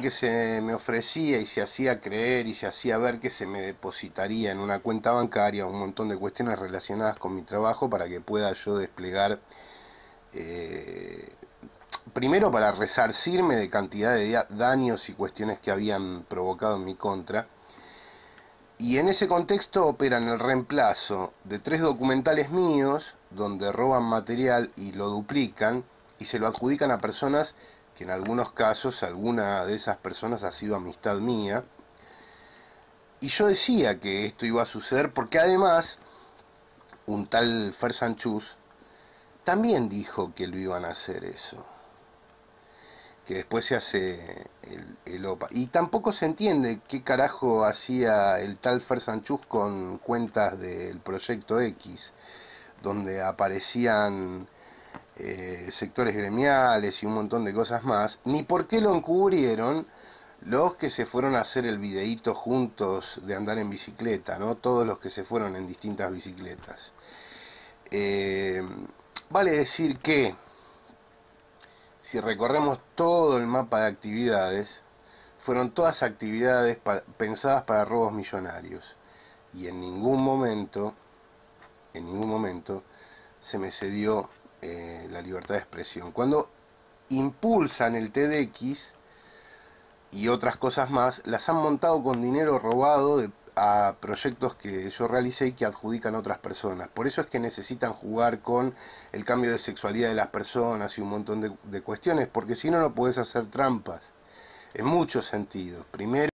que se me ofrecía y se hacía creer y se hacía ver que se me depositaría en una cuenta bancaria un montón de cuestiones relacionadas con mi trabajo para que pueda yo desplegar, eh, primero para resarcirme de cantidad de daños y cuestiones que habían provocado en mi contra. Y en ese contexto operan el reemplazo de tres documentales míos, donde roban material y lo duplican, y se lo adjudican a personas que en algunos casos alguna de esas personas ha sido amistad mía. Y yo decía que esto iba a suceder porque además un tal Fer Sanchus también dijo que lo iban a hacer eso. Que después se hace el, OPA. Y tampoco se entiende qué carajo hacía el tal Fer Sanchus con cuentas del Proyecto X, donde aparecían eh, sectores gremiales y un montón de cosas más, ni por qué lo encubrieron los que se fueron a hacer el videíto juntos de andar en bicicleta, ¿no? Todos los que se fueron en distintas bicicletas. Eh, vale decir que si recorremos todo el mapa de actividades, fueron todas actividades pensadas para robos millonarios. Y en ningún momento, en ningún momento, se me cedió eh, la libertad de expresión. Cuando impulsan el TDX y otras cosas más, las han montado con dinero robado a proyectos que yo realicé y que adjudican a otras personas. Por eso es que necesitan jugar con el cambio de sexualidad de las personas y un montón de, de cuestiones, porque si no, no puedes hacer trampas. En muchos sentidos. Primero,